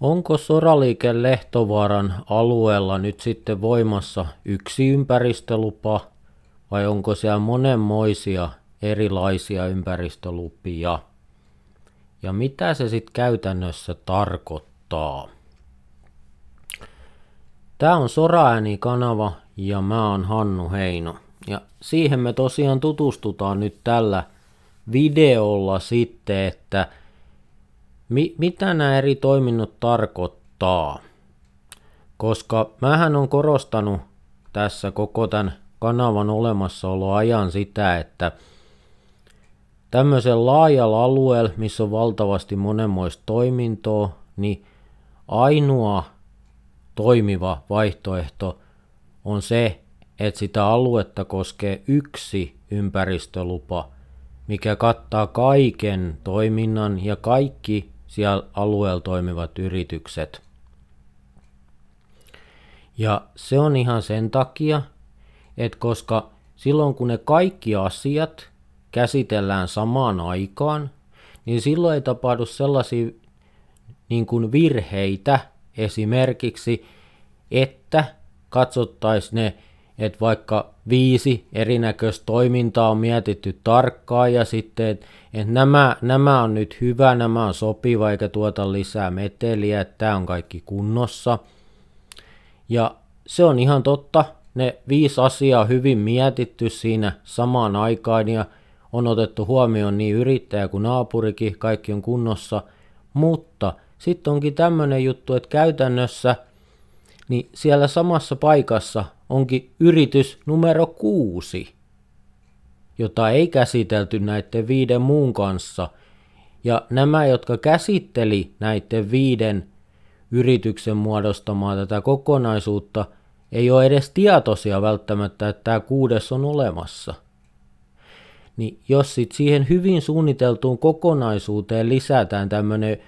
Onko Soraliike Lehtovaaran alueella nyt sitten voimassa yksi ympäristölupa vai onko siellä monenmoisia erilaisia ympäristölupia? Ja mitä se sitten käytännössä tarkoittaa? Tämä on Soraääni-kanava ja mä oon Hannu Heino. Ja siihen me tosiaan tutustutaan nyt tällä videolla sitten, että – Mi- mitä nämä eri toiminnot tarkoittaa? Koska mähän on korostanut tässä koko tämän kanavan ajan sitä, että tämmöisen laajalla alueella, missä on valtavasti monenmoista toimintoa, niin ainoa toimiva vaihtoehto on se, että sitä aluetta koskee yksi ympäristölupa, mikä kattaa kaiken toiminnan ja kaikki siellä alueella toimivat yritykset. Ja se on ihan sen takia, että koska silloin kun ne kaikki asiat käsitellään samaan aikaan, niin silloin ei tapahdu sellaisia niin kuin virheitä esimerkiksi, että katsottaisiin ne että vaikka viisi erinäköistä toimintaa on mietitty tarkkaan ja sitten, että et nämä, nämä on nyt hyvä, nämä on sopiva eikä tuota lisää meteliä, että tämä on kaikki kunnossa. Ja se on ihan totta, ne viisi asiaa on hyvin mietitty siinä samaan aikaan ja on otettu huomioon niin yrittäjä kuin naapurikin, kaikki on kunnossa, mutta sitten onkin tämmöinen juttu, että käytännössä niin siellä samassa paikassa onkin yritys numero kuusi, jota ei käsitelty näiden viiden muun kanssa. Ja nämä, jotka käsitteli näiden viiden yrityksen muodostamaa tätä kokonaisuutta, ei ole edes tietoisia välttämättä, että tämä kuudes on olemassa. Niin jos sit siihen hyvin suunniteltuun kokonaisuuteen lisätään tämmöinen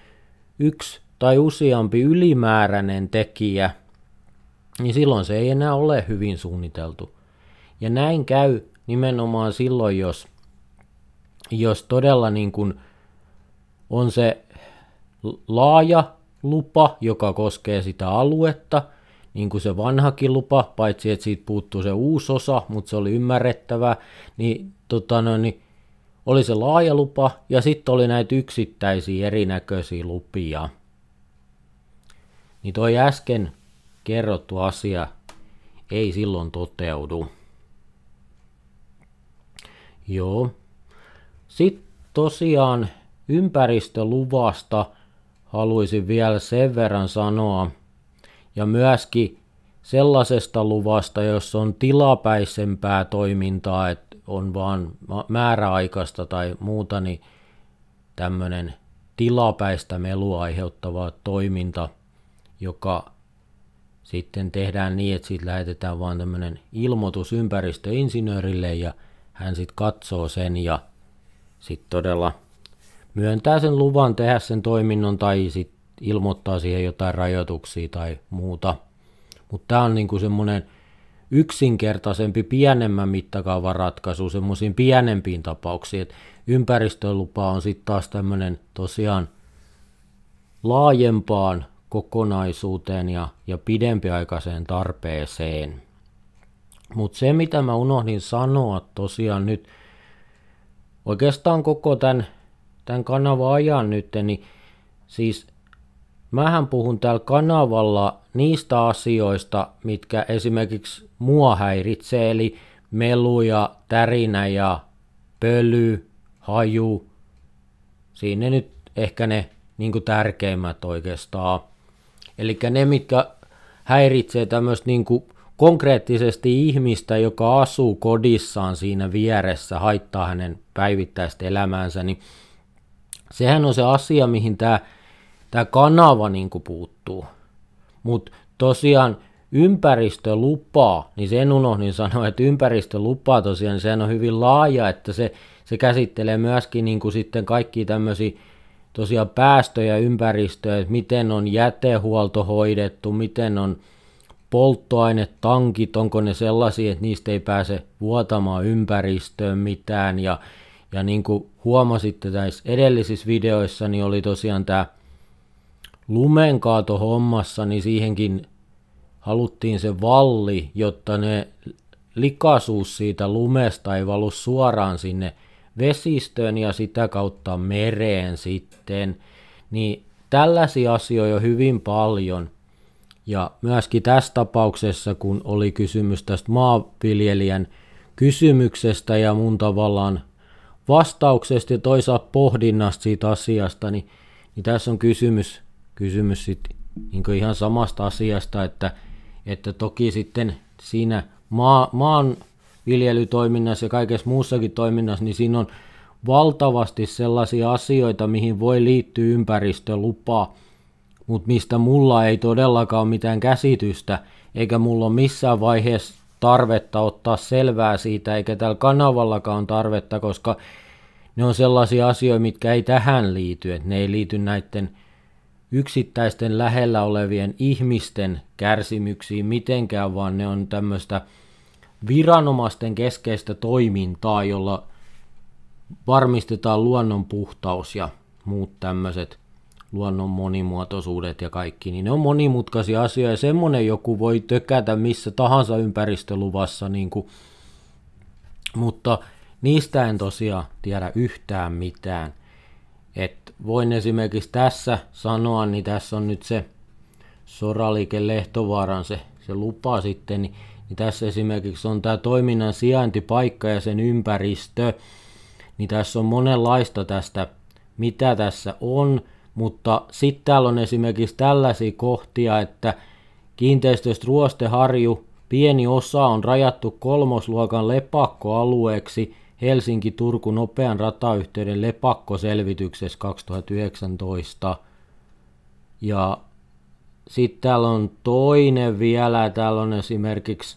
yksi tai useampi ylimääräinen tekijä, niin silloin se ei enää ole hyvin suunniteltu. Ja näin käy nimenomaan silloin, jos, jos todella niin kuin on se laaja lupa, joka koskee sitä aluetta, niin kuin se vanhakin lupa, paitsi että siitä puuttuu se uusi osa, mutta se oli ymmärrettävä, niin, tota no, niin oli se laaja lupa ja sitten oli näitä yksittäisiä erinäköisiä lupia. Niin toi äsken kerrottu asia ei silloin toteudu. Joo. Sitten tosiaan ympäristöluvasta haluaisin vielä sen verran sanoa. Ja myöskin sellaisesta luvasta, jos on tilapäisempää toimintaa, että on vaan määräaikaista tai muuta, niin tämmöinen tilapäistä melua aiheuttava toiminta, joka sitten tehdään niin, että siitä lähetetään vaan tämmöinen ilmoitus ympäristöinsinöörille ja hän sitten katsoo sen ja sitten todella myöntää sen luvan tehdä sen toiminnon tai sitten ilmoittaa siihen jotain rajoituksia tai muuta. Mutta tämä on niinku semmoinen yksinkertaisempi, pienemmän mittakaavan ratkaisu semmoisiin pienempiin tapauksiin. Et ympäristölupa on sitten taas tämmöinen tosiaan laajempaan kokonaisuuteen ja, ja pidempiaikaiseen tarpeeseen. Mutta se, mitä mä unohdin sanoa tosiaan nyt, oikeastaan koko tämän, tämän kanavan ajan nyt, niin siis mähän puhun täällä kanavalla niistä asioista, mitkä esimerkiksi mua häiritsee, eli melu ja tärinä ja pöly, haju, siinä nyt ehkä ne niin tärkeimmät oikeastaan. Eli ne, mitkä häiritsee tämmöistä niin kuin konkreettisesti ihmistä, joka asuu kodissaan siinä vieressä, haittaa hänen päivittäistä elämäänsä, niin sehän on se asia, mihin tämä tämä kanava niin kuin puuttuu. Mutta tosiaan ympäristölupaa, niin sen unohdin sanoa, että ympäristölupaa tosiaan, niin sehän on hyvin laaja, että se, se käsittelee myöskin niin kuin sitten kaikki tämmöisiä tosiaan päästöjä ympäristöä, että miten on jätehuolto hoidettu, miten on polttoainetankit, onko ne sellaisia, että niistä ei pääse vuotamaan ympäristöön mitään. Ja, ja niin kuin huomasitte näissä edellisissä videoissa, niin oli tosiaan tämä lumenkaato hommassa, niin siihenkin haluttiin se valli, jotta ne likaisuus siitä lumesta ei valu suoraan sinne vesistöön ja sitä kautta mereen sitten, niin tällaisia asioita on hyvin paljon. Ja myöskin tässä tapauksessa, kun oli kysymys tästä maanviljelijän kysymyksestä ja mun tavallaan vastauksesta ja toisaalta pohdinnasta siitä asiasta, niin, niin tässä on kysymys, kysymys sit, niin ihan samasta asiasta, että, että toki sitten siinä maa, maan viljelytoiminnassa ja kaikessa muussakin toiminnassa, niin siinä on valtavasti sellaisia asioita, mihin voi liittyä ympäristölupa, mutta mistä mulla ei todellakaan ole mitään käsitystä, eikä mulla ole missään vaiheessa tarvetta ottaa selvää siitä, eikä tällä kanavallakaan tarvetta, koska ne on sellaisia asioita, mitkä ei tähän liity, että ne ei liity näiden yksittäisten lähellä olevien ihmisten kärsimyksiin mitenkään, vaan ne on tämmöistä viranomaisten keskeistä toimintaa, jolla varmistetaan luonnon puhtaus ja muut tämmöiset luonnon monimuotoisuudet ja kaikki, niin ne on monimutkaisia asioita ja semmoinen joku voi tökätä missä tahansa ympäristöluvassa, niin kuin, mutta niistä en tosiaan tiedä yhtään mitään. Et voin esimerkiksi tässä sanoa, niin tässä on nyt se Soralike Lehtovaaran se, se lupa sitten, niin niin tässä esimerkiksi on tämä toiminnan sijaintipaikka ja sen ympäristö, niin tässä on monenlaista tästä, mitä tässä on, mutta sitten täällä on esimerkiksi tällaisia kohtia, että kiinteistöstä Ruosteharju, pieni osa on rajattu kolmosluokan lepakkoalueeksi Helsinki-Turku nopean ratayhteyden lepakkoselvityksessä 2019. Ja sitten täällä on toinen vielä, täällä on esimerkiksi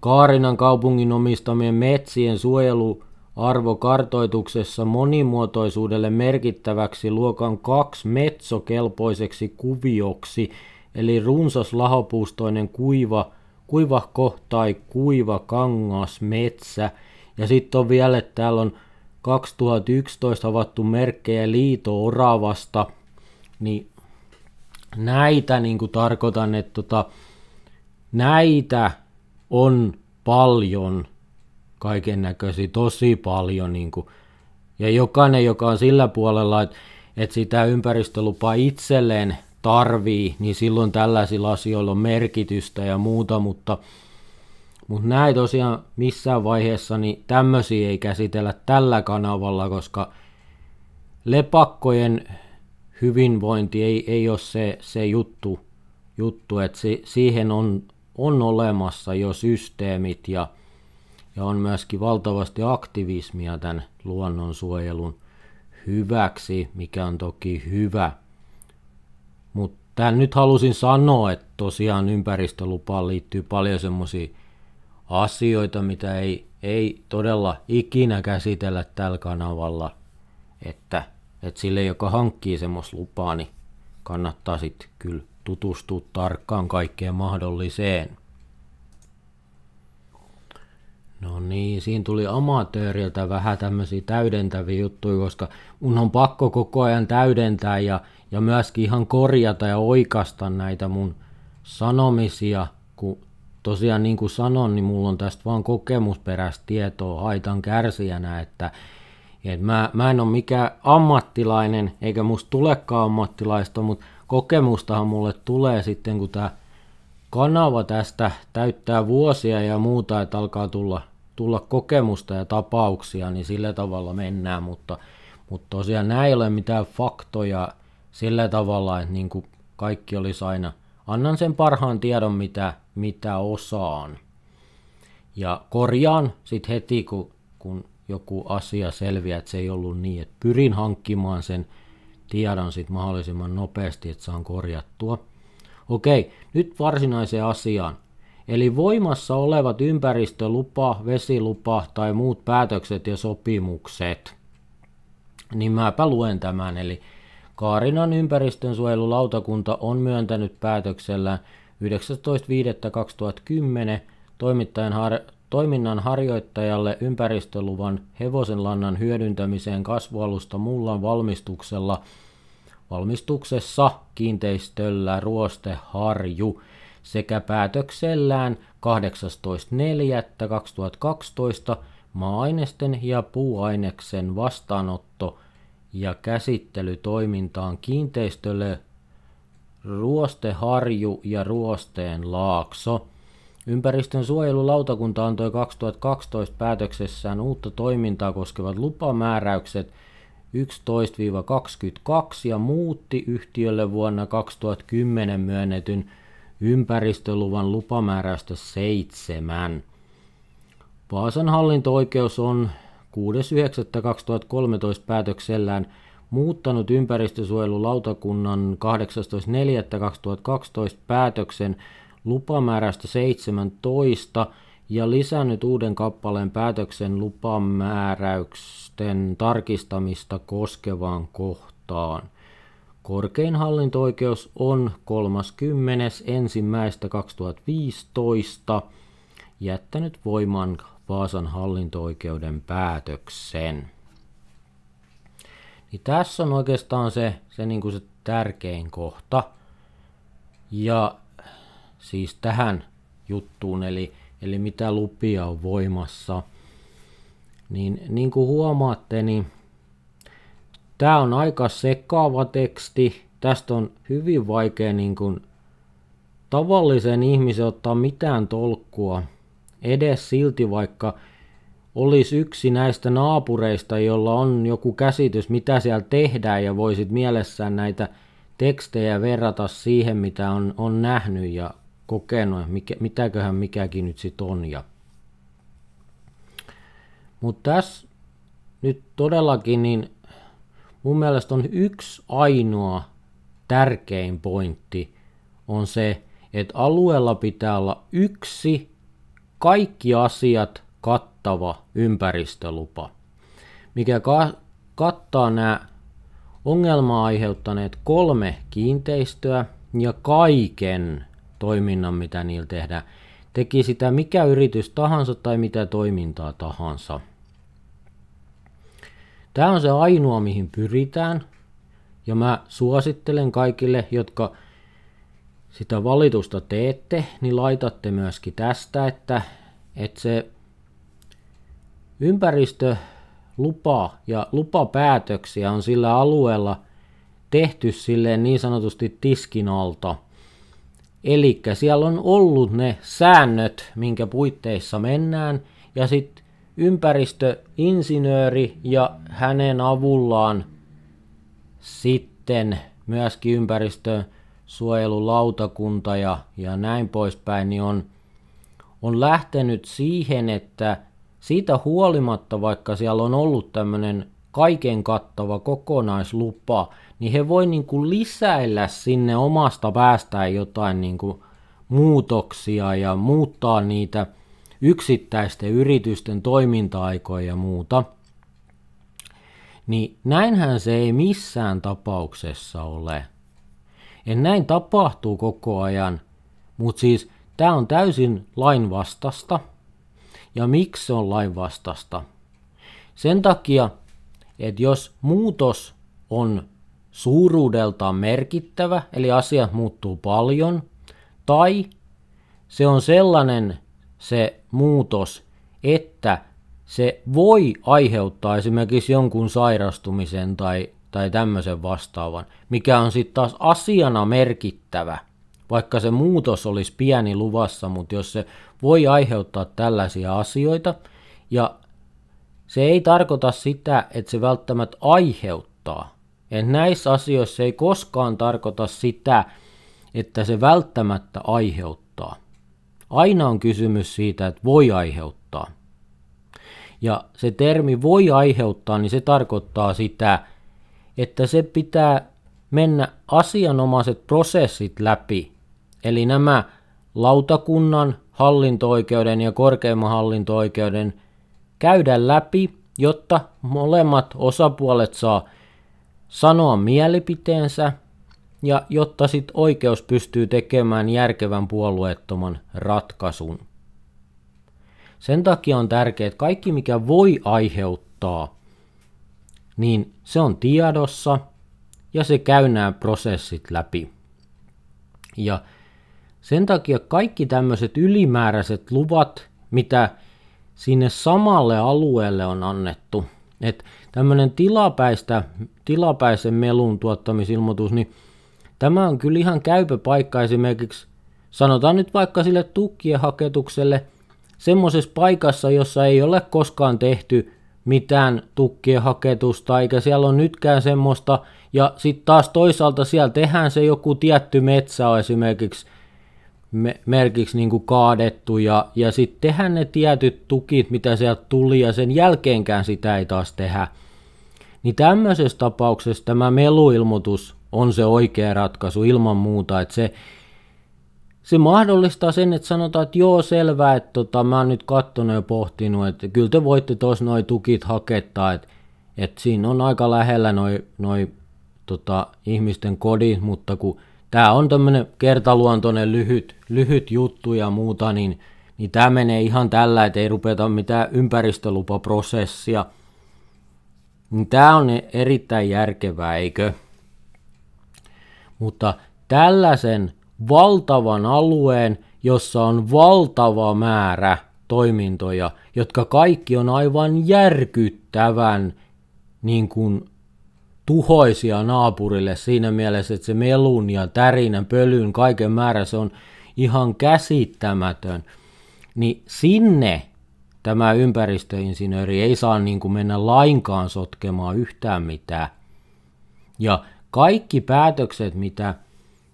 Kaarinan kaupungin omistamien metsien suojeluarvo kartoituksessa monimuotoisuudelle merkittäväksi luokan kaksi metsokelpoiseksi kuvioksi, eli runsas lahopuustoinen kuiva, kuivahko tai kuiva kangasmetsä. Ja sitten on vielä, että täällä on 2011 avattu merkkejä liito-oravasta, niin näitä niin kuin tarkoitan, että tota, näitä on paljon, kaiken näköisiä, tosi paljon. Niin kuin, ja jokainen, joka on sillä puolella, että, että sitä ympäristölupaa itselleen tarvii, niin silloin tällaisilla asioilla on merkitystä ja muuta, mutta, mutta näin tosiaan missään vaiheessa niin tämmöisiä ei käsitellä tällä kanavalla, koska lepakkojen hyvinvointi ei, ei ole se, se juttu, juttu että si, siihen on, on olemassa jo systeemit ja, ja on myöskin valtavasti aktivismia tämän luonnonsuojelun hyväksi, mikä on toki hyvä. Mutta tämän nyt halusin sanoa, että tosiaan ympäristölupaan liittyy paljon semmoisia asioita, mitä ei, ei todella ikinä käsitellä tällä kanavalla, että – että sille, joka hankkii semmoista lupaa, niin kannattaa sitten kyllä tutustua tarkkaan kaikkeen mahdolliseen. No niin, siinä tuli amatööriltä vähän tämmöisiä täydentäviä juttuja, koska mun on pakko koko ajan täydentää ja, ja myöskin ihan korjata ja oikasta näitä mun sanomisia, kun tosiaan niin kuin sanon, niin mulla on tästä vaan kokemusperäistä tietoa haitan kärsijänä, että et mä, mä en ole mikään ammattilainen, eikä musta tulekaan ammattilaista, mutta kokemustahan mulle tulee sitten, kun tämä kanava tästä täyttää vuosia ja muuta, että alkaa tulla, tulla kokemusta ja tapauksia, niin sillä tavalla mennään, mutta, mutta tosiaan näin ei ole mitään faktoja sillä tavalla, että niin kuin kaikki olisi aina, annan sen parhaan tiedon, mitä, mitä osaan. Ja korjaan sitten heti, kun, kun joku asia selviää, että se ei ollut niin, että pyrin hankkimaan sen tiedon sitten mahdollisimman nopeasti, että saan korjattua. Okei, nyt varsinaiseen asiaan. Eli voimassa olevat ympäristölupa, vesilupa tai muut päätökset ja sopimukset. Niin mäpä luen tämän, eli Kaarinan ympäristönsuojelulautakunta on myöntänyt päätöksellä 19.5.2010 toimittajan har- Toiminnan harjoittajalle ympäristöluvan hevosenlannan hyödyntämiseen kasvualusta mullan valmistuksella valmistuksessa kiinteistöllä ruosteharju sekä päätöksellään 18.4.2012 maa-ainesten ja puuaineksen vastaanotto ja käsittelytoimintaan kiinteistölle Ruosteharju ja Ruosteen laakso – Ympäristön suojelulautakunta antoi 2012 päätöksessään uutta toimintaa koskevat lupamääräykset 11-22 ja muutti yhtiölle vuonna 2010 myönnetyn ympäristöluvan lupamääräystä 7. Vaasan hallinto-oikeus on 6.9.2013 päätöksellään muuttanut ympäristösuojelulautakunnan 18.4.2012 päätöksen lupamääräystä 17 ja lisännyt uuden kappaleen päätöksen lupamääräysten tarkistamista koskevaan kohtaan. Korkein hallinto-oikeus on 30.1.2015 jättänyt voiman Vaasan hallinto-oikeuden päätöksen. Niin tässä on oikeastaan se, se, niin kuin se tärkein kohta. Ja siis tähän juttuun, eli, eli mitä lupia on voimassa. Niin, niin kuin huomaatte, niin tämä on aika sekaava teksti. Tästä on hyvin vaikea niin kuin tavallisen ihmisen ottaa mitään tolkkua. Edes silti, vaikka olisi yksi näistä naapureista, jolla on joku käsitys, mitä siellä tehdään, ja voisit mielessään näitä tekstejä verrata siihen, mitä on, on nähnyt ja kokenut, mikä, mitäköhän mikäkin nyt sitten on. Ja... Mutta tässä nyt todellakin niin mun mielestä on yksi ainoa tärkein pointti on se, että alueella pitää olla yksi kaikki asiat kattava ympäristölupa, mikä ka- kattaa nämä ongelmaa aiheuttaneet kolme kiinteistöä ja kaiken toiminnan, mitä niillä tehdään. Teki sitä mikä yritys tahansa tai mitä toimintaa tahansa. Tämä on se ainoa, mihin pyritään. Ja mä suosittelen kaikille, jotka sitä valitusta teette, niin laitatte myöskin tästä, että, että se ympäristö lupa ja lupapäätöksiä on sillä alueella tehty sille niin sanotusti tiskin alta – Eli siellä on ollut ne säännöt, minkä puitteissa mennään, ja sitten ympäristöinsinööri ja hänen avullaan sitten myöskin ympäristösuojelulautakunta ja, ja näin poispäin, niin on, on lähtenyt siihen, että siitä huolimatta, vaikka siellä on ollut tämmöinen kaiken kattava kokonaislupa, niin he voi niin kuin lisäillä sinne omasta päästään jotain niin kuin muutoksia ja muuttaa niitä yksittäisten yritysten toiminta-aikoja ja muuta. Niin näinhän se ei missään tapauksessa ole. En näin tapahtuu koko ajan, mutta siis tämä on täysin lainvastasta. Ja miksi se on lainvastasta? Sen takia, että jos muutos on suuruudeltaan merkittävä, eli asiat muuttuu paljon, tai se on sellainen se muutos, että se voi aiheuttaa esimerkiksi jonkun sairastumisen tai, tai tämmöisen vastaavan, mikä on sitten taas asiana merkittävä, vaikka se muutos olisi pieni luvassa, mutta jos se voi aiheuttaa tällaisia asioita, ja se ei tarkoita sitä, että se välttämättä aiheuttaa, et näissä asioissa ei koskaan tarkoita sitä, että se välttämättä aiheuttaa. Aina on kysymys siitä, että voi aiheuttaa. Ja se termi voi aiheuttaa, niin se tarkoittaa sitä, että se pitää mennä asianomaiset prosessit läpi. Eli nämä lautakunnan, hallinto-oikeuden ja korkeimman hallinto-oikeuden käydä läpi, jotta molemmat osapuolet saa sanoa mielipiteensä ja jotta sit oikeus pystyy tekemään järkevän puolueettoman ratkaisun. Sen takia on tärkeää, että kaikki mikä voi aiheuttaa, niin se on tiedossa ja se käy nämä prosessit läpi. Ja sen takia kaikki tämmöiset ylimääräiset luvat, mitä sinne samalle alueelle on annettu, että tämmöinen tilapäistä, tilapäisen melun tuottamisilmoitus, niin tämä on kyllä ihan käypä paikka esimerkiksi, sanotaan nyt vaikka sille tukkien haketukselle, semmoisessa paikassa, jossa ei ole koskaan tehty mitään tukkien haketusta, eikä siellä ole nytkään semmoista, ja sitten taas toisaalta siellä tehdään se joku tietty metsä esimerkiksi merkiksi niin kuin kaadettu ja, ja sitten tehdään ne tietyt tukit, mitä sieltä tuli ja sen jälkeenkään sitä ei taas tehdä. Niin tämmöisessä tapauksessa tämä meluilmoitus on se oikea ratkaisu ilman muuta, että se, se mahdollistaa sen, että sanotaan, että joo selvä, että tota, mä oon nyt kattonut ja pohtinut, että kyllä te voitte tos noi tukit hakettaa, että, että siinä on aika lähellä noi, noi tota, ihmisten kodit, mutta kun tämä on tämmöinen kertaluontoinen lyhyt, lyhyt juttu ja muuta, niin, niin tämä menee ihan tällä, että ei rupeta mitään ympäristölupaprosessia. Niin tämä on erittäin järkevää, eikö? Mutta tällaisen valtavan alueen, jossa on valtava määrä toimintoja, jotka kaikki on aivan järkyttävän niin kuin tuhoisia naapurille siinä mielessä, että se melun ja tärinän, pölyn, kaiken määrä, se on ihan käsittämätön. Niin sinne tämä ympäristöinsinööri ei saa niin kuin mennä lainkaan sotkemaan yhtään mitään. Ja kaikki päätökset, mitä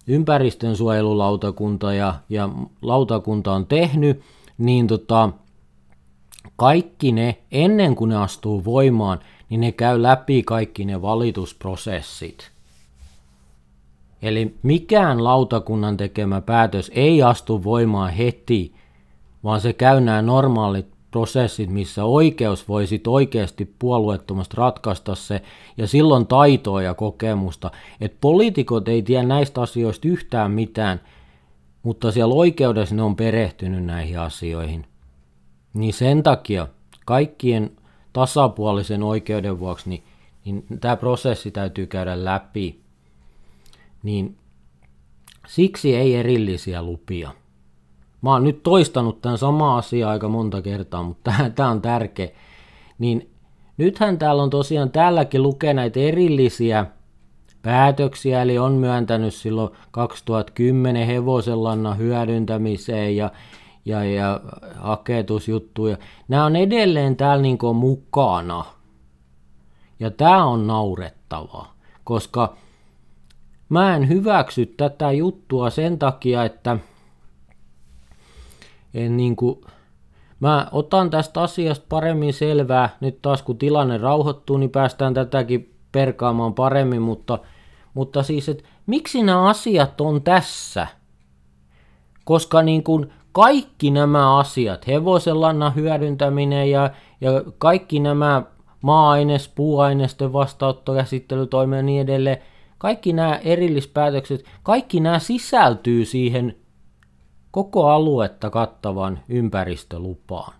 ympäristönsuojelulautakunta ja, ja lautakunta on tehnyt, niin tota, kaikki ne ennen kuin ne astuu voimaan – niin ne käy läpi kaikki ne valitusprosessit. Eli mikään lautakunnan tekemä päätös ei astu voimaan heti, vaan se käy nämä normaalit prosessit, missä oikeus voisi oikeasti puolueettomasti ratkaista se, ja silloin taitoa ja kokemusta. että poliitikot ei tiedä näistä asioista yhtään mitään, mutta siellä oikeudessa ne on perehtynyt näihin asioihin. Niin sen takia kaikkien tasapuolisen oikeuden vuoksi, niin, niin tämä prosessi täytyy käydä läpi. Niin siksi ei erillisiä lupia. Mä oon nyt toistanut tämän sama asia aika monta kertaa, mutta tämä on tärkeä. Niin nythän täällä on tosiaan täälläkin lukee näitä erillisiä päätöksiä, eli on myöntänyt silloin 2010 hevosenlannan hyödyntämiseen ja ja, ja haketusjuttuja. Nämä on edelleen täällä niin kuin mukana. Ja tämä on naurettavaa, koska mä en hyväksy tätä juttua sen takia, että en niin kuin, mä otan tästä asiasta paremmin selvää. Nyt taas kun tilanne rauhoittuu, niin päästään tätäkin perkaamaan paremmin, mutta, mutta siis, että miksi nämä asiat on tässä? Koska niin kuin, kaikki nämä asiat, hevosenlannan hyödyntäminen ja, ja kaikki nämä maa-aines, puuaineisten vastaanottokäsittelytoimia ja niin edelleen, kaikki nämä erillispäätökset, kaikki nämä sisältyy siihen koko aluetta kattavan ympäristölupaan.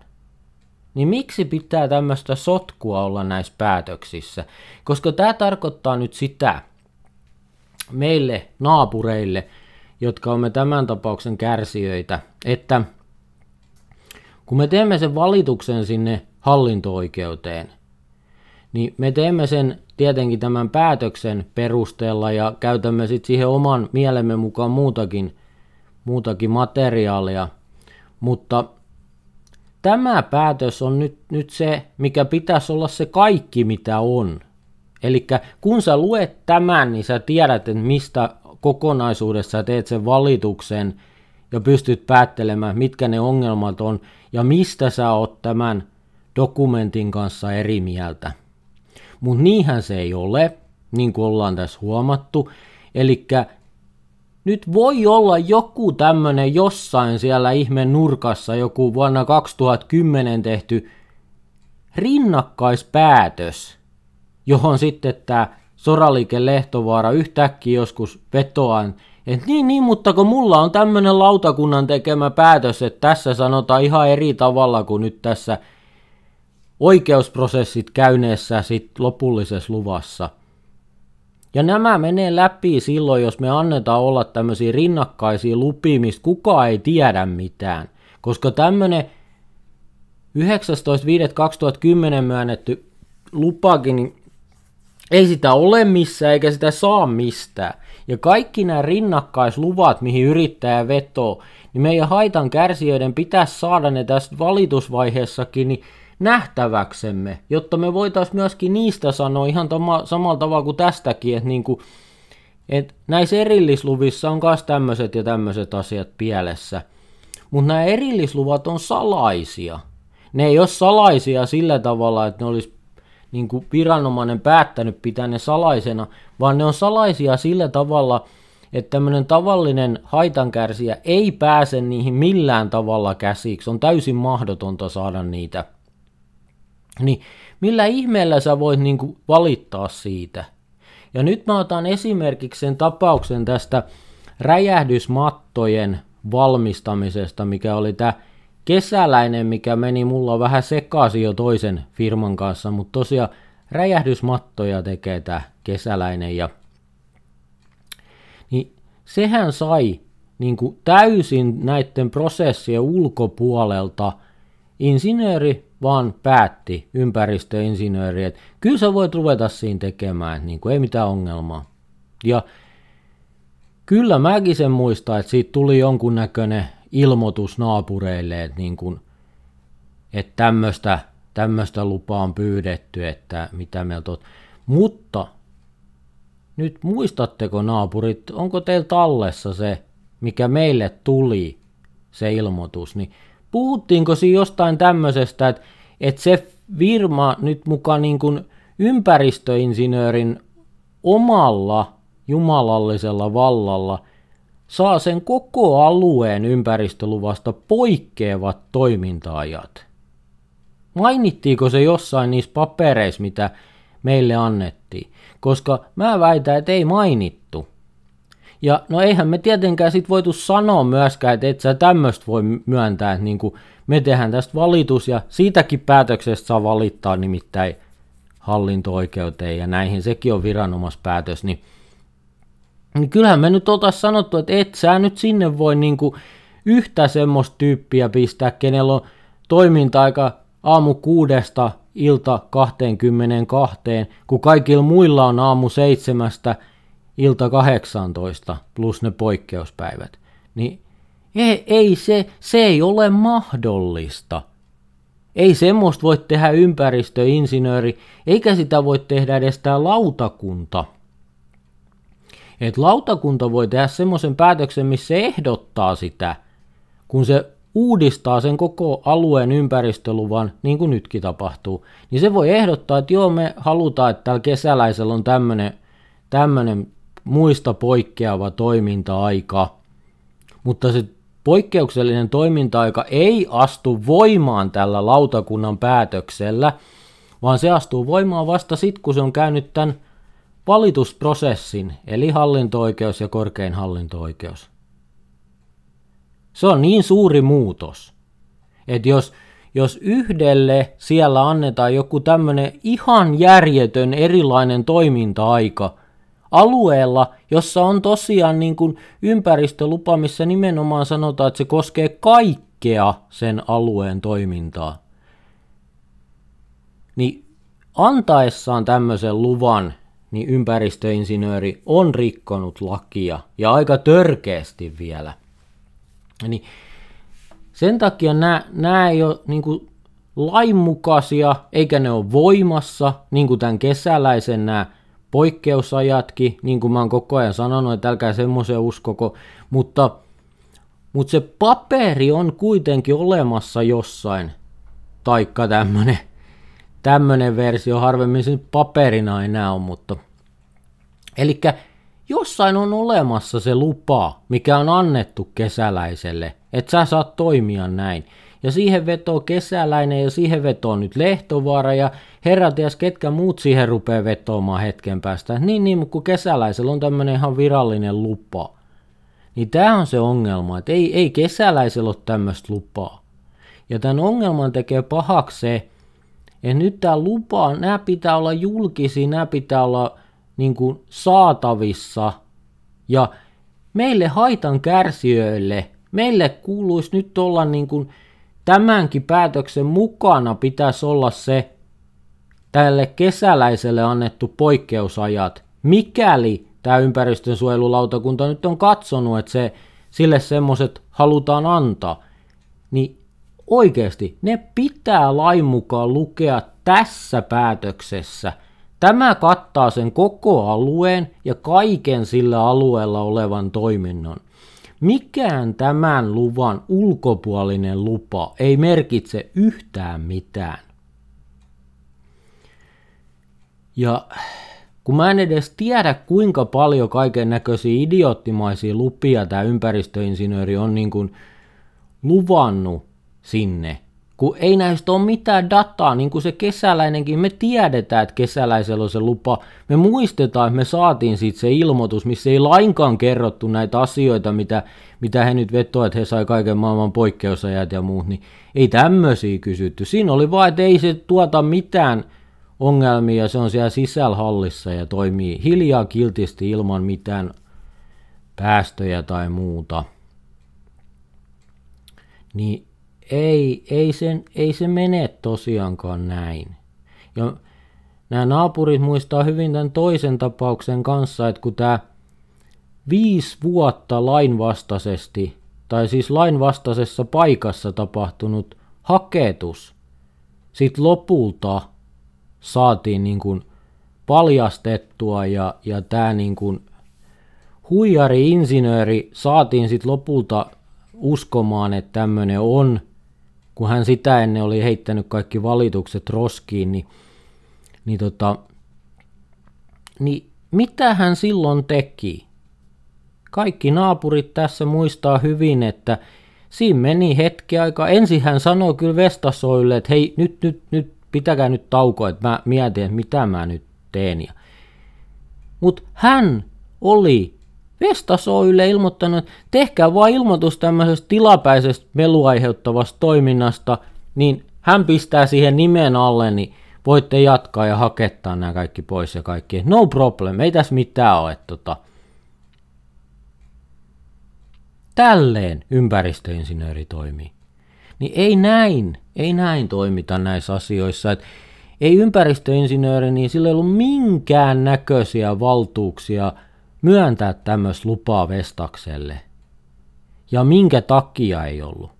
Niin miksi pitää tämmöistä sotkua olla näissä päätöksissä? Koska tämä tarkoittaa nyt sitä meille naapureille, jotka olemme tämän tapauksen kärsijöitä, että kun me teemme sen valituksen sinne hallinto-oikeuteen, niin me teemme sen tietenkin tämän päätöksen perusteella ja käytämme sitten siihen oman mielemme mukaan muutakin, muutakin materiaalia. Mutta tämä päätös on nyt, nyt se, mikä pitäisi olla se kaikki, mitä on. Eli kun sä luet tämän, niin sä tiedät, että mistä kokonaisuudessa ja teet sen valituksen ja pystyt päättelemään, mitkä ne ongelmat on ja mistä sä oot tämän dokumentin kanssa eri mieltä. Mutta niinhän se ei ole, niin kuin ollaan tässä huomattu. Eli nyt voi olla joku tämmönen jossain siellä ihme nurkassa, joku vuonna 2010 tehty rinnakkaispäätös, johon sitten tämä Soraliike Lehtovaara yhtäkkiä joskus vetoan, että niin, niin, mutta kun mulla on tämmöinen lautakunnan tekemä päätös, että tässä sanotaan ihan eri tavalla kuin nyt tässä oikeusprosessit käyneessä sit lopullisessa luvassa. Ja nämä menee läpi silloin, jos me annetaan olla tämmöisiä rinnakkaisia lupia, mistä kukaan ei tiedä mitään. Koska tämmöinen 19.5.2010 myönnetty lupakin, niin ei sitä ole missään eikä sitä saa mistään. Ja kaikki nämä rinnakkaisluvat, mihin yrittäjä vetoo, niin meidän haitan kärsijöiden pitäisi saada ne tässä valitusvaiheessakin niin nähtäväksemme, jotta me voitaisiin myöskin niistä sanoa ihan toma, samalla tavalla kuin tästäkin, että niin kuin, et näissä erillisluvissa on myös tämmöiset ja tämmöiset asiat pielessä. Mutta nämä erillisluvat on salaisia. Ne ei ole salaisia sillä tavalla, että ne olisi niin kuin viranomainen päättänyt pitää ne salaisena, vaan ne on salaisia sillä tavalla, että tämmöinen tavallinen haitankärsijä ei pääse niihin millään tavalla käsiksi. On täysin mahdotonta saada niitä. Niin millä ihmeellä sä voit niin kuin valittaa siitä? Ja nyt mä otan esimerkiksi sen tapauksen tästä räjähdysmattojen valmistamisesta, mikä oli tämä kesäläinen, mikä meni mulla vähän sekaisin jo toisen firman kanssa, mutta tosiaan räjähdysmattoja tekee tämä kesäläinen ja niin sehän sai niin kuin täysin näiden prosessien ulkopuolelta insinööri vaan päätti, ympäristöinsinööri, että kyllä sä voit ruveta siinä tekemään, niin kuin ei mitään ongelmaa. Ja kyllä mäkin sen muistan, että siitä tuli jonkunnäköinen ilmoitus naapureille, että, niin kuin, että tämmöistä, tämmöistä lupaa on pyydetty, että mitä meiltä on. Mutta nyt muistatteko naapurit, onko teillä tallessa se, mikä meille tuli, se ilmoitus, niin puhuttiinko siinä jostain tämmöisestä, että, että se firma nyt mukaan niin kuin ympäristöinsinöörin omalla jumalallisella vallalla – saa sen koko alueen ympäristöluvasta poikkeavat toimintaajat. Mainittiinko se jossain niissä papereissa, mitä meille annettiin? Koska mä väitän, että ei mainittu. Ja no eihän me tietenkään sit voitu sanoa myöskään, että et sä tämmöstä voi myöntää, että niinku me tehdään tästä valitus ja siitäkin päätöksestä saa valittaa nimittäin hallinto-oikeuteen ja näihin, sekin on viranomaispäätös, niin niin kyllähän me nyt oltaisiin sanottu, että et sä nyt sinne voi niinku yhtä semmoista tyyppiä pistää, kenellä on toiminta-aika aamu kuudesta ilta 22, kun kaikilla muilla on aamu seitsemästä ilta 18 plus ne poikkeuspäivät. Niin ei, ei se, se ei ole mahdollista. Ei semmoista voi tehdä ympäristöinsinööri, eikä sitä voi tehdä edes tämä lautakunta että lautakunta voi tehdä semmoisen päätöksen, missä se ehdottaa sitä, kun se uudistaa sen koko alueen ympäristöluvan, niin kuin nytkin tapahtuu, niin se voi ehdottaa, että joo, me halutaan, että tällä kesäläisellä on tämmöinen muista poikkeava toiminta-aika, mutta se poikkeuksellinen toiminta-aika ei astu voimaan tällä lautakunnan päätöksellä, vaan se astuu voimaan vasta sitten, kun se on käynyt tämän valitusprosessin, eli hallinto-oikeus ja korkein hallinto-oikeus. Se on niin suuri muutos, että jos, jos yhdelle siellä annetaan joku tämmöinen ihan järjetön erilainen toiminta-aika alueella, jossa on tosiaan niin kuin ympäristölupa, missä nimenomaan sanotaan, että se koskee kaikkea sen alueen toimintaa, niin antaessaan tämmöisen luvan niin ympäristöinsinööri on rikkonut lakia ja aika törkeästi vielä. Niin sen takia nämä, nämä ei ole niin kuin lainmukaisia, eikä ne ole voimassa, niin kuin tämän kesäläisen nämä poikkeusajatkin, niin kuin mä oon koko ajan sanonut, että älkää semmoiseen uskoko, mutta, mutta se paperi on kuitenkin olemassa jossain, taikka tämmöinen tämmöinen versio, harvemmin se paperina enää on, mutta... Eli jossain on olemassa se lupa, mikä on annettu kesäläiselle, että sä saat toimia näin. Ja siihen vetoo kesäläinen ja siihen vetoo nyt Lehtovaara ja herrat ties ketkä muut siihen rupeaa vetoamaan hetken päästä. Niin niin, mutta kun kesäläisellä on tämmöinen ihan virallinen lupa. Niin tämä on se ongelma, että ei, ei kesäläisellä ole tämmöistä lupaa. Ja tämän ongelman tekee pahaksi se, ja nyt tämä lupa, nämä pitää olla julkisia, nämä pitää olla niin kuin saatavissa. Ja meille haitan kärsijöille, meille kuuluisi nyt olla niin kuin tämänkin päätöksen mukana pitäisi olla se tälle kesäläiselle annettu poikkeusajat, mikäli tämä ympäristönsuojelulautakunta nyt on katsonut, että se, sille semmoiset halutaan antaa, niin Oikeasti, ne pitää lain mukaan lukea tässä päätöksessä. Tämä kattaa sen koko alueen ja kaiken sillä alueella olevan toiminnon. Mikään tämän luvan ulkopuolinen lupa ei merkitse yhtään mitään. Ja kun mä en edes tiedä kuinka paljon kaiken näköisiä idioottimaisia lupia tämä ympäristöinsinööri on niin kuin luvannut sinne, kun ei näistä ole mitään dataa, niin kuin se kesäläinenkin, me tiedetään, että kesäläisellä on se lupa, me muistetaan, että me saatiin sitten se ilmoitus, missä ei lainkaan kerrottu näitä asioita, mitä, mitä he nyt vetoivat, että he sai kaiken maailman poikkeusajat ja muut, niin ei tämmöisiä kysytty, siinä oli vaan, että ei se tuota mitään ongelmia, se on siellä sisällä hallissa ja toimii hiljaa kiltisti ilman mitään päästöjä tai muuta. Niin ei, ei, sen, ei se mene tosiaankaan näin. Ja nämä naapurit muistaa hyvin tämän toisen tapauksen kanssa, että kun tämä viisi vuotta lainvastaisesti, tai siis lainvastaisessa paikassa tapahtunut haketus, sitten lopulta saatiin niin kuin paljastettua ja, ja tämä niin kuin huijari-insinööri saatiin sitten lopulta uskomaan, että tämmöinen on – kun hän sitä ennen oli heittänyt kaikki valitukset roskiin, niin, niin, tota, niin mitä hän silloin teki? Kaikki naapurit tässä muistaa hyvin, että siinä meni hetki aika Ensin hän sanoi kyllä Vestasoille, että hei, nyt, nyt, nyt, pitäkää nyt taukoa, että mä mietin, että mitä mä nyt teen. Mutta hän oli Vestas Oylle ilmoittanut, että tehkää vain ilmoitus tämmöisestä tilapäisestä meluaiheuttavasta toiminnasta, niin hän pistää siihen nimen alle, niin voitte jatkaa ja hakettaa nämä kaikki pois ja kaikki. No problem, ei tässä mitään ole. Tota. Tälleen ympäristöinsinööri toimii. Niin ei näin, ei näin toimita näissä asioissa. Et ei ympäristöinsinööri, niin sillä ei ollut minkään näköisiä valtuuksia – myöntää tämmöistä lupaa Vestakselle. Ja minkä takia ei ollut?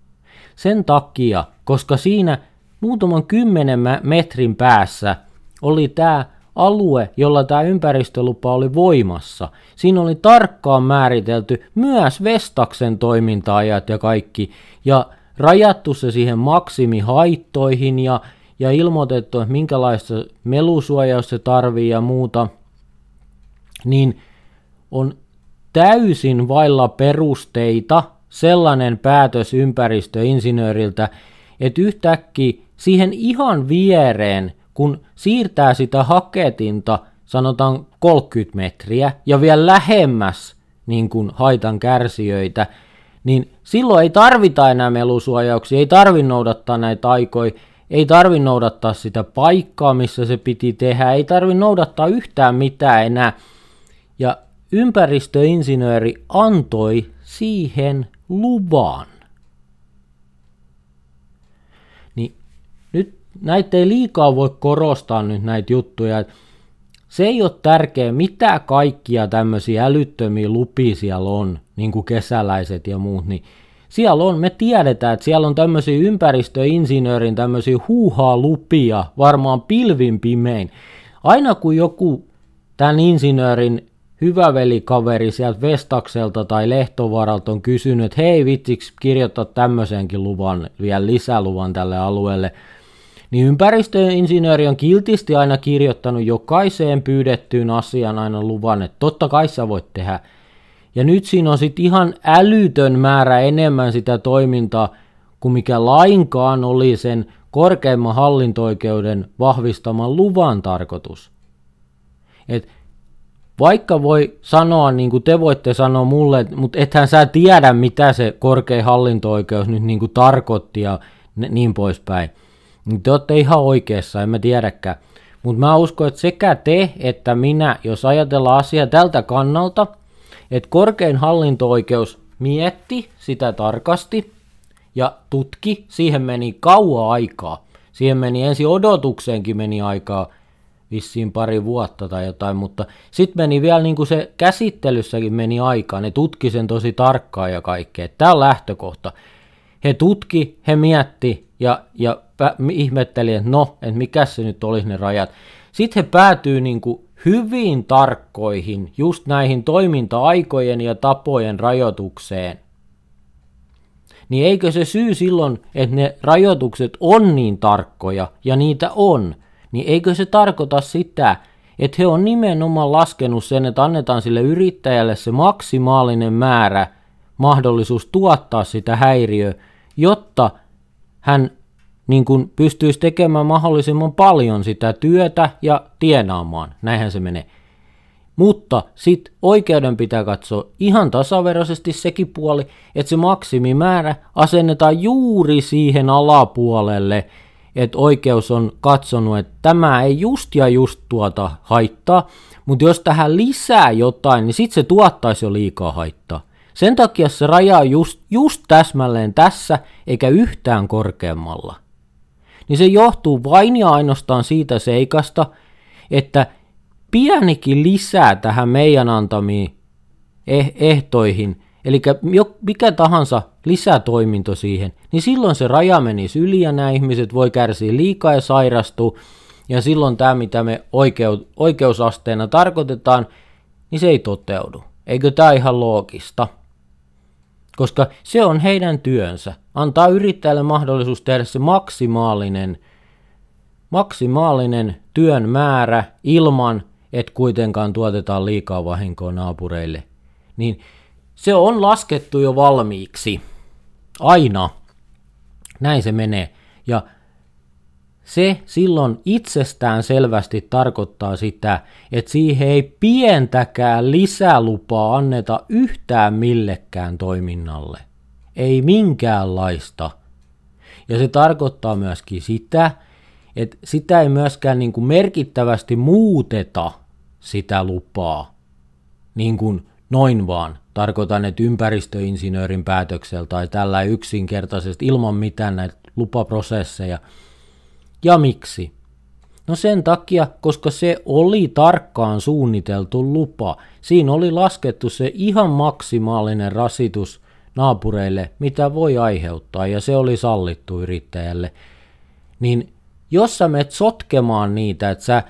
Sen takia, koska siinä muutaman kymmenen metrin päässä oli tämä alue, jolla tämä ympäristölupa oli voimassa. Siinä oli tarkkaan määritelty myös Vestaksen toiminta-ajat ja kaikki, ja rajattu se siihen maksimihaittoihin ja, ja ilmoitettu, että minkälaista melusuojaus se tarvii ja muuta. Niin on täysin vailla perusteita sellainen päätös ympäristöinsinööriltä, että yhtäkkiä siihen ihan viereen, kun siirtää sitä haketinta, sanotaan 30 metriä, ja vielä lähemmäs niin kuin haitan kärsijöitä, niin silloin ei tarvita enää melusuojauksia, ei tarvi noudattaa näitä aikoja, ei tarvi noudattaa sitä paikkaa, missä se piti tehdä, ei tarvi noudattaa yhtään mitään enää. Ja ympäristöinsinööri antoi siihen luvan. Niin nyt näitä ei liikaa voi korostaa nyt näitä juttuja. Se ei ole tärkeä, mitä kaikkia tämmöisiä älyttömiä lupia siellä on, niin kuin kesäläiset ja muut, niin siellä on, me tiedetään, että siellä on tämmöisiä ympäristöinsinöörin tämmöisiä huuhaa lupia varmaan pilvin pimein. Aina kun joku tämän insinöörin hyvä velikaveri sieltä Vestakselta tai Lehtovaralta on kysynyt, että hei vitsiksi kirjoittaa tämmöisenkin luvan, vielä lisäluvan tälle alueelle, niin ympäristöinsinööri on kiltisti aina kirjoittanut jokaiseen pyydettyyn asiaan aina luvan, että totta kai sä voit tehdä. Ja nyt siinä on sitten ihan älytön määrä enemmän sitä toimintaa kuin mikä lainkaan oli sen korkeimman hallinto-oikeuden vahvistaman luvan tarkoitus. Että vaikka voi sanoa niin kuin te voitte sanoa mulle, mutta ethän sä tiedä, mitä se korkein hallinto-oikeus nyt niin kuin tarkoitti ja niin poispäin. Niin te olette ihan oikeassa, en mä tiedäkään. Mutta mä uskon, että sekä te että minä, jos ajatellaan asiaa tältä kannalta, että korkein hallinto-oikeus mietti sitä tarkasti ja tutki, siihen meni kauan aikaa. Siihen meni ensi odotukseenkin meni aikaa, vissiin pari vuotta tai jotain, mutta sitten meni vielä niin kuin se käsittelyssäkin meni aikaa, ne tutki sen tosi tarkkaan ja kaikkea. Tämä on lähtökohta. He tutki, he mietti ja, ja ihmetteli, että no, että mikä se nyt olisi ne rajat. Sitten he päätyy niin kuin hyvin tarkkoihin, just näihin toiminta-aikojen ja tapojen rajoitukseen. Niin eikö se syy silloin, että ne rajoitukset on niin tarkkoja ja niitä on – niin eikö se tarkoita sitä, että he on nimenomaan laskenut sen, että annetaan sille yrittäjälle se maksimaalinen määrä mahdollisuus tuottaa sitä häiriöä, jotta hän niin kuin pystyisi tekemään mahdollisimman paljon sitä työtä ja tienaamaan. Näinhän se menee. Mutta sitten oikeuden pitää katsoa ihan tasaveroisesti sekin puoli, että se maksimimäärä asennetaan juuri siihen alapuolelle, että oikeus on katsonut, että tämä ei just ja just tuota haittaa, mutta jos tähän lisää jotain, niin sitten se tuottaisi jo liikaa haittaa. Sen takia se raja on just, just täsmälleen tässä, eikä yhtään korkeammalla. Niin se johtuu vain ja ainoastaan siitä seikasta, että pienikin lisää tähän meidän antamiin eh-, ehtoihin, eli mikä tahansa lisätoiminto siihen, niin silloin se raja menisi yli ja nämä ihmiset voi kärsiä liikaa ja sairastua. Ja silloin tämä, mitä me oikeu- oikeusasteena tarkoitetaan, niin se ei toteudu. Eikö tämä ihan loogista? Koska se on heidän työnsä. Antaa yrittäjälle mahdollisuus tehdä se maksimaalinen, maksimaalinen työn määrä ilman, että kuitenkaan tuotetaan liikaa vahinkoa naapureille. Niin se on laskettu jo valmiiksi. Aina. Näin se menee. Ja se silloin itsestään selvästi tarkoittaa sitä, että siihen ei pientäkään lisälupaa anneta yhtään millekään toiminnalle. Ei minkäänlaista. Ja se tarkoittaa myöskin sitä, että sitä ei myöskään niin kuin merkittävästi muuteta sitä lupaa niin kuin noin vaan Tarkoitan, että ympäristöinsinöörin päätöksellä tai tällä yksinkertaisesti ilman mitään näitä lupaprosesseja. Ja miksi? No sen takia, koska se oli tarkkaan suunniteltu lupa. Siinä oli laskettu se ihan maksimaalinen rasitus naapureille, mitä voi aiheuttaa, ja se oli sallittu yrittäjälle. Niin jos sä menet sotkemaan niitä, että sä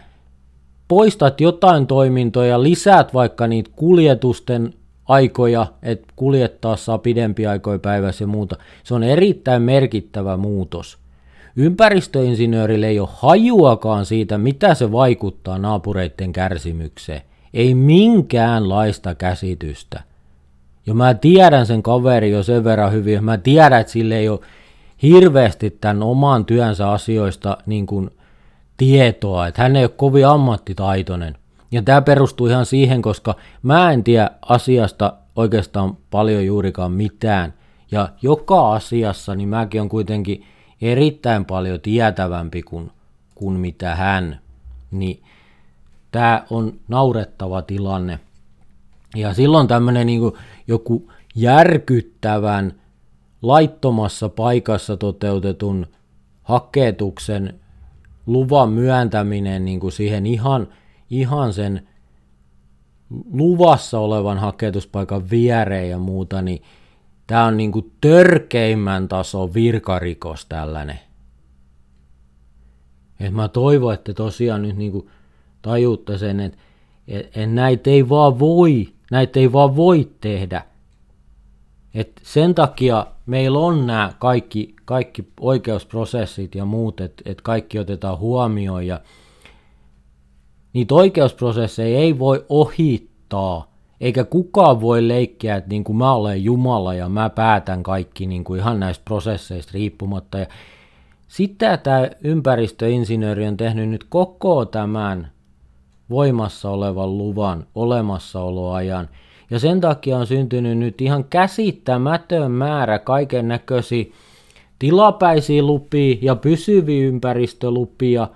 poistat jotain toimintoja, lisäät vaikka niitä kuljetusten aikoja, että kuljettaa saa pidempiä aikoja päivässä ja muuta. Se on erittäin merkittävä muutos. Ympäristöinsinöörille ei ole hajuakaan siitä, mitä se vaikuttaa naapureiden kärsimykseen. Ei minkäänlaista käsitystä. Ja mä tiedän sen kaveri jo sen verran hyvin, mä tiedän, että sille ei ole hirveästi tämän oman työnsä asioista niin kuin tietoa, että hän ei ole kovin ammattitaitoinen. Ja tämä perustuu ihan siihen, koska mä en tiedä asiasta oikeastaan paljon juurikaan mitään. Ja joka asiassa, niin mäkin on kuitenkin erittäin paljon tietävämpi kuin, kuin mitä hän. Niin tämä on naurettava tilanne. Ja silloin tämmöinen niin joku järkyttävän laittomassa paikassa toteutetun haketuksen luvan myöntäminen niin kuin siihen ihan – ihan sen luvassa olevan haketuspaikan viereen ja muuta, niin tämä on niinku törkeimmän taso virkarikos tällainen. Et mä toivon, että tosiaan nyt niinku tajuutta sen, että et, et näitä ei vaan voi, näitä ei vaan voi tehdä. Et sen takia meillä on nämä kaikki, kaikki oikeusprosessit ja muut, että et kaikki otetaan huomioon ja niitä oikeusprosesseja ei voi ohittaa, eikä kukaan voi leikkiä, että niin kuin mä olen Jumala ja mä päätän kaikki niin kuin ihan näistä prosesseista riippumatta. Ja sitä tämä ympäristöinsinööri on tehnyt nyt koko tämän voimassa olevan luvan olemassaoloajan. Ja sen takia on syntynyt nyt ihan käsittämätön määrä kaiken näköisiä tilapäisiä lupia ja pysyviä ympäristölupia –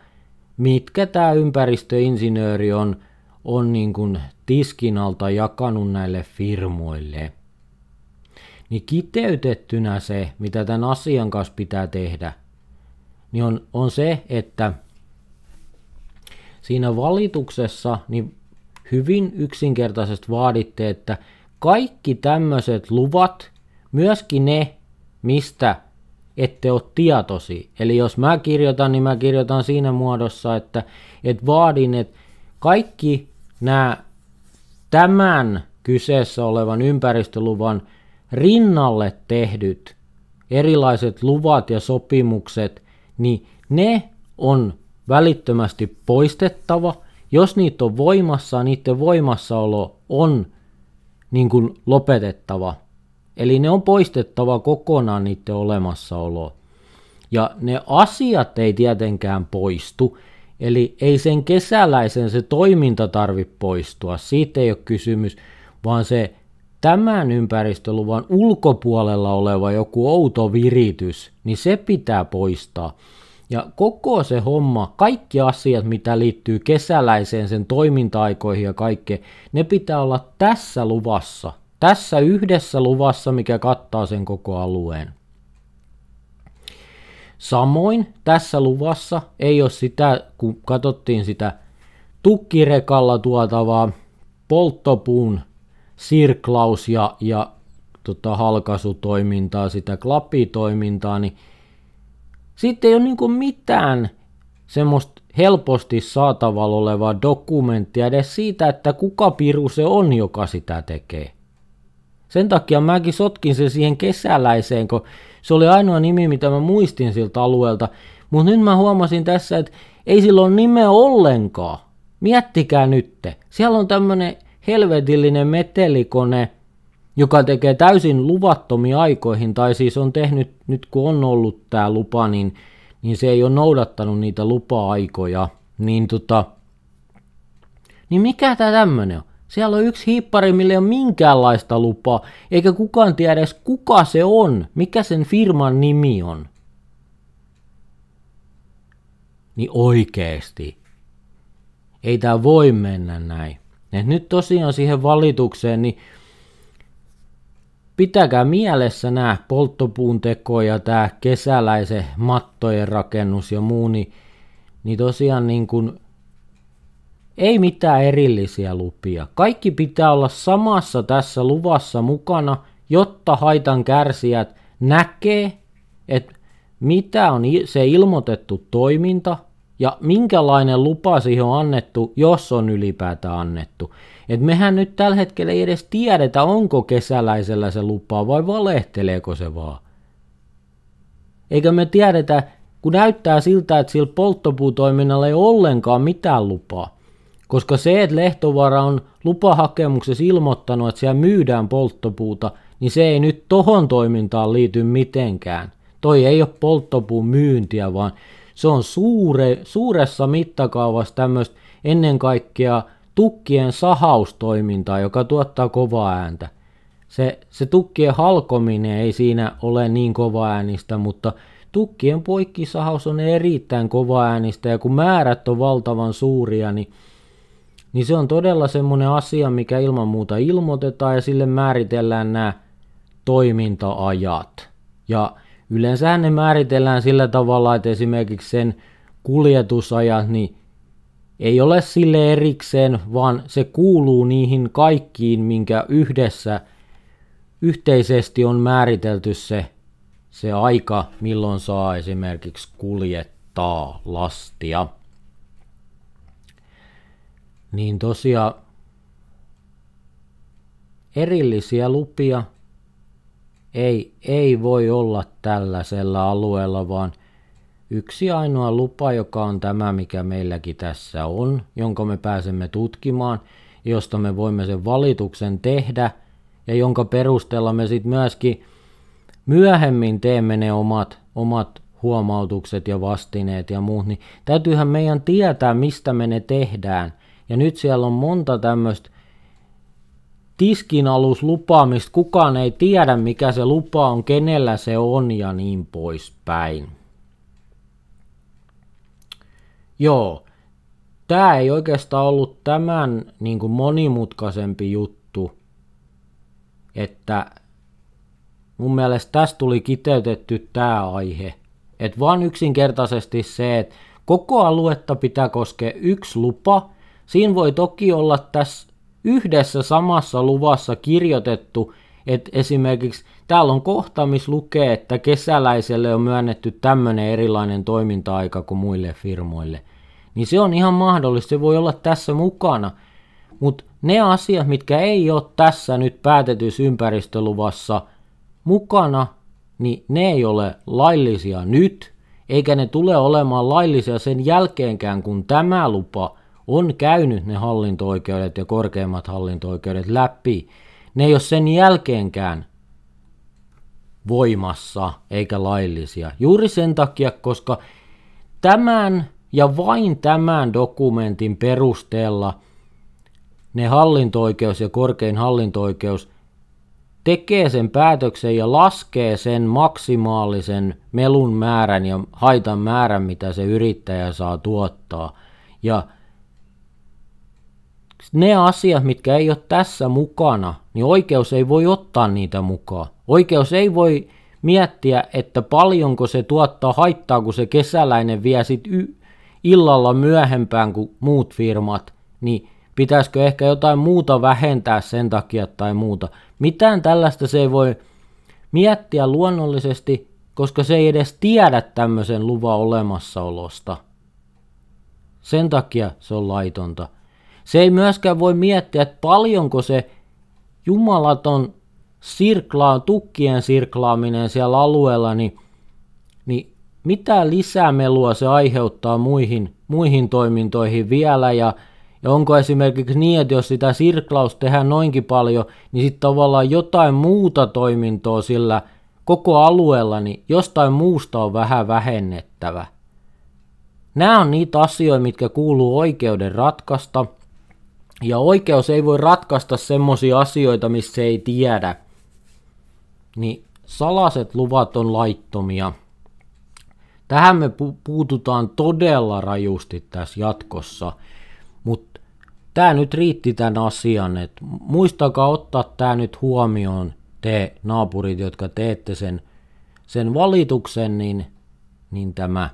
mitkä tämä ympäristöinsinööri on, on niin kuin tiskin alta jakanut näille firmoille. Niin kiteytettynä se, mitä tämän asian kanssa pitää tehdä, niin on, on se, että siinä valituksessa niin hyvin yksinkertaisesti vaaditte, että kaikki tämmöiset luvat, myöskin ne, mistä ette ole tietosi. Eli jos mä kirjoitan, niin mä kirjoitan siinä muodossa, että et vaadin, että kaikki nämä tämän kyseessä olevan ympäristöluvan rinnalle tehdyt erilaiset luvat ja sopimukset, niin ne on välittömästi poistettava. Jos niitä on voimassa, niiden voimassaolo on niin kuin lopetettava. Eli ne on poistettava kokonaan niiden olemassaolo. Ja ne asiat ei tietenkään poistu, eli ei sen kesäläisen se toiminta tarvi poistua, siitä ei ole kysymys, vaan se tämän ympäristöluvan ulkopuolella oleva joku outo viritys, niin se pitää poistaa. Ja koko se homma, kaikki asiat, mitä liittyy kesäläiseen, sen toiminta-aikoihin ja kaikkeen, ne pitää olla tässä luvassa, tässä yhdessä luvassa, mikä kattaa sen koko alueen. Samoin tässä luvassa ei ole sitä, kun katsottiin sitä tukkirekalla tuotavaa polttopuun sirklaus- ja, ja tota, halkaisutoimintaa, sitä klapitoimintaa, niin sitten ei ole niin mitään semmoista helposti saatavalla olevaa dokumenttia edes siitä, että kuka piru se on, joka sitä tekee. Sen takia mäkin sotkin sen siihen kesäläiseen, kun se oli ainoa nimi, mitä mä muistin siltä alueelta. Mutta nyt mä huomasin tässä, että ei sillä ole nimeä ollenkaan. Miettikää nytte. Siellä on tämmönen helvetillinen metelikone, joka tekee täysin luvattomia aikoihin, tai siis on tehnyt, nyt kun on ollut tämä lupa, niin, niin se ei ole noudattanut niitä lupa-aikoja. Niin tota, niin mikä tämä tämmönen on? Siellä on yksi hiippari, millä ei ole minkäänlaista lupaa, eikä kukaan tiedä edes kuka se on, mikä sen firman nimi on. Niin oikeesti. Ei tämä voi mennä näin. Et nyt tosiaan siihen valitukseen, niin pitäkää mielessä nämä polttopuun tekoja, tämä kesäläisen mattojen rakennus ja muu, niin, niin tosiaan niin kuin ei mitään erillisiä lupia. Kaikki pitää olla samassa tässä luvassa mukana, jotta haitan kärsijät näkee, että mitä on se ilmoitettu toiminta ja minkälainen lupa siihen on annettu, jos on ylipäätään annettu. Et mehän nyt tällä hetkellä ei edes tiedetä, onko kesäläisellä se lupa vai valehteleeko se vaan. Eikä me tiedetä, kun näyttää siltä, että sillä polttopuutoiminnalla ei ollenkaan mitään lupaa. Koska se, että Lehtovara on lupahakemuksessa ilmoittanut, että siellä myydään polttopuuta, niin se ei nyt tohon toimintaan liity mitenkään. Toi ei ole polttopuun myyntiä, vaan se on suure, suuressa mittakaavassa tämmöistä ennen kaikkea tukkien sahaustoimintaa, joka tuottaa kovaa ääntä. Se, se tukkien halkominen ei siinä ole niin kova äänistä, mutta tukkien poikkisahaus on erittäin kova äänistä ja kun määrät on valtavan suuria, niin – niin se on todella semmoinen asia, mikä ilman muuta ilmoitetaan ja sille määritellään nämä toimintaajat. Ja yleensä ne määritellään sillä tavalla, että esimerkiksi sen kuljetusajat, niin ei ole sille erikseen, vaan se kuuluu niihin kaikkiin, minkä yhdessä yhteisesti on määritelty se, se aika, milloin saa esimerkiksi kuljettaa lastia niin tosiaan erillisiä lupia ei, ei voi olla tällaisella alueella, vaan yksi ainoa lupa, joka on tämä, mikä meilläkin tässä on, jonka me pääsemme tutkimaan, josta me voimme sen valituksen tehdä ja jonka perusteella me sitten myöskin myöhemmin teemme ne omat, omat huomautukset ja vastineet ja muut, niin täytyyhän meidän tietää, mistä me ne tehdään – ja nyt siellä on monta tämmöistä tiskin aluslupaa, mistä kukaan ei tiedä, mikä se lupa on, kenellä se on ja niin poispäin. Joo, tämä ei oikeastaan ollut tämän niin kuin monimutkaisempi juttu, että mun mielestä tästä tuli kiteytetty tämä aihe. Että vaan yksinkertaisesti se, että koko aluetta pitää koskea yksi lupa – Siinä voi toki olla tässä yhdessä samassa luvassa kirjoitettu, että esimerkiksi täällä on kohta, missä lukee, että kesäläiselle on myönnetty tämmöinen erilainen toiminta-aika kuin muille firmoille. Niin se on ihan mahdollista, se voi olla tässä mukana. Mutta ne asiat, mitkä ei ole tässä nyt päätetyssä ympäristöluvassa mukana, niin ne ei ole laillisia nyt, eikä ne tule olemaan laillisia sen jälkeenkään, kun tämä lupa – on käynyt ne hallinto-oikeudet ja korkeimmat hallinto-oikeudet läpi. Ne ei ole sen jälkeenkään voimassa eikä laillisia. Juuri sen takia, koska tämän ja vain tämän dokumentin perusteella ne hallinto-oikeus ja korkein hallinto-oikeus tekee sen päätöksen ja laskee sen maksimaalisen melun määrän ja haitan määrän, mitä se yrittäjä saa tuottaa. Ja ne asiat, mitkä ei ole tässä mukana, niin oikeus ei voi ottaa niitä mukaan. Oikeus ei voi miettiä, että paljonko se tuottaa haittaa, kun se kesäläinen vie sit y- illalla myöhempään kuin muut firmat, niin pitäisikö ehkä jotain muuta vähentää sen takia tai muuta. Mitään tällaista se ei voi miettiä luonnollisesti, koska se ei edes tiedä tämmöisen luvan olemassaolosta. Sen takia se on laitonta. Se ei myöskään voi miettiä, että paljonko se jumalaton sirklaa, tukkien sirklaaminen siellä alueella, niin, niin mitä lisämelua se aiheuttaa muihin, muihin toimintoihin vielä ja, ja onko esimerkiksi niin, että jos sitä sirklausta tehdään noinkin paljon, niin sitten tavallaan jotain muuta toimintoa sillä koko alueella, niin jostain muusta on vähän vähennettävä. Nämä on niitä asioita, mitkä kuuluu oikeuden ratkaista – ja oikeus ei voi ratkaista semmoisia asioita, missä ei tiedä. Niin salaset luvat on laittomia. Tähän me puututaan todella rajusti tässä jatkossa. Mutta tämä nyt riitti tämän asian. Et muistakaa ottaa tämä nyt huomioon, te naapurit, jotka teette sen, sen valituksen, niin, niin tämä.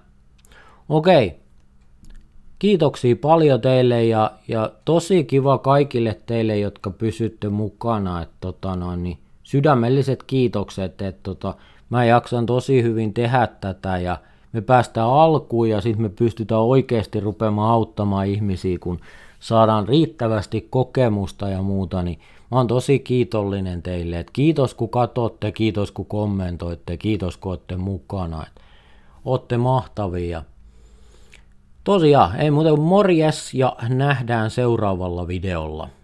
Okei, kiitoksia paljon teille ja, ja tosi kiva kaikille teille, jotka pysytte mukana. Et, tota, no, niin sydämelliset kiitokset, että tota, mä jaksan tosi hyvin tehdä tätä ja me päästään alkuun ja sitten me pystytään oikeasti rupeamaan auttamaan ihmisiä, kun saadaan riittävästi kokemusta ja muuta, niin mä oon tosi kiitollinen teille. Et kiitos kun katsotte, kiitos kun kommentoitte, kiitos kun olette mukana. Et ootte mahtavia. Tosiaan, ei muuta kuin morjes ja nähdään seuraavalla videolla.